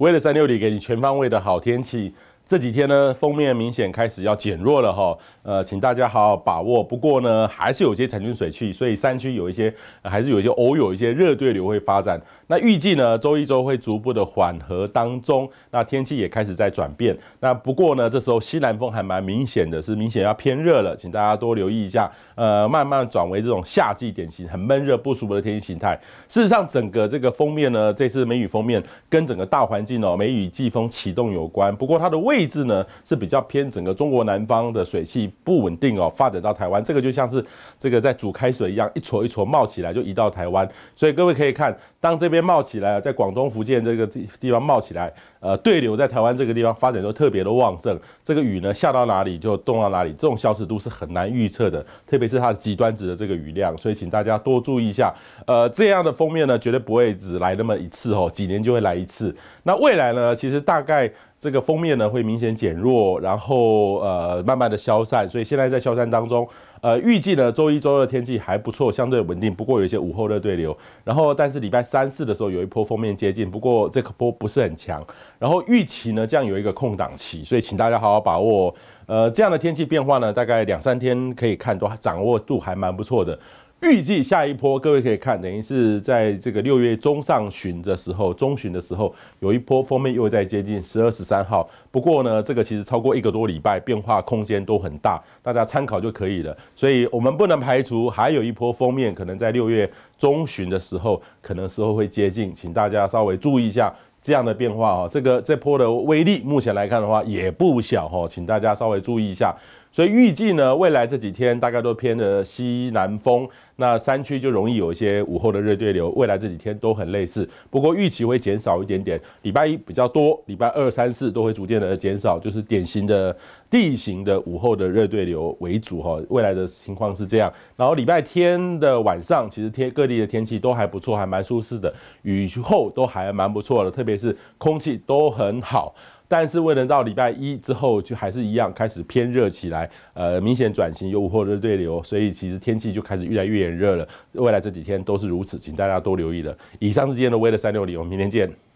为了三六零，给你全方位的好天气。这几天呢，封面明显开始要减弱了哈，呃，请大家好好把握。不过呢，还是有些残云水汽，所以山区有一些，还是有一些偶有一些热对流会发展。那预计呢，周一周会逐步的缓和当中，那天气也开始在转变。那不过呢，这时候西南风还蛮明显的，是明显要偏热了，请大家多留意一下。呃，慢慢转为这种夏季典型很闷热不舒服的天气形态。事实上，整个这个封面呢，这次梅雨封面跟整个大环境哦，梅雨季风启动有关。不过它的位位置呢是比较偏整个中国南方的水汽不稳定哦，发展到台湾，这个就像是这个在煮开水一样，一撮一撮冒起来就移到台湾。所以各位可以看，当这边冒起来了，在广东、福建这个地地方冒起来，呃，对流在台湾这个地方发展都特别的旺盛。这个雨呢下到哪里就动到哪里，这种消失度是很难预测的，特别是它的极端值的这个雨量。所以请大家多注意一下。呃，这样的封面呢绝对不会只来那么一次哦，几年就会来一次。那未来呢，其实大概。这个封面呢会明显减弱，然后呃慢慢的消散，所以现在在消散当中。呃，预计呢周一周二天气还不错，相对稳定，不过有一些午后热对流。然后但是礼拜三四的时候有一波封面接近，不过这个波不是很强。然后预期呢这样有一个空档期，所以请大家好好把握。呃，这样的天气变化呢，大概两三天可以看，都掌握度还蛮不错的。预计下一波，各位可以看，等于是在这个六月中上旬的时候，中旬的时候有一波封面又在接近十二十三号。不过呢，这个其实超过一个多礼拜，变化空间都很大，大家参考就可以了。所以，我们不能排除还有一波封面可能在六月中旬的时候，可能时候会接近，请大家稍微注意一下这样的变化哦，这个这波的威力，目前来看的话也不小哈，请大家稍微注意一下。所以预计呢，未来这几天大概都偏的西南风，那山区就容易有一些午后的热对流。未来这几天都很类似，不过预期会减少一点点。礼拜一比较多，礼拜二、三、四都会逐渐的减少，就是典型的地形的午后的热对流为主哈。未来的情况是这样。然后礼拜天的晚上，其实天各地的天气都还不错，还蛮舒适的，雨后都还蛮不错的，特别是空气都很好。但是为了到礼拜一之后，就还是一样开始偏热起来，呃，明显转型有午后热对流，所以其实天气就开始越来越炎热了。未来这几天都是如此，请大家多留意了。以上是今天的 w e h 三六零，我们明天见。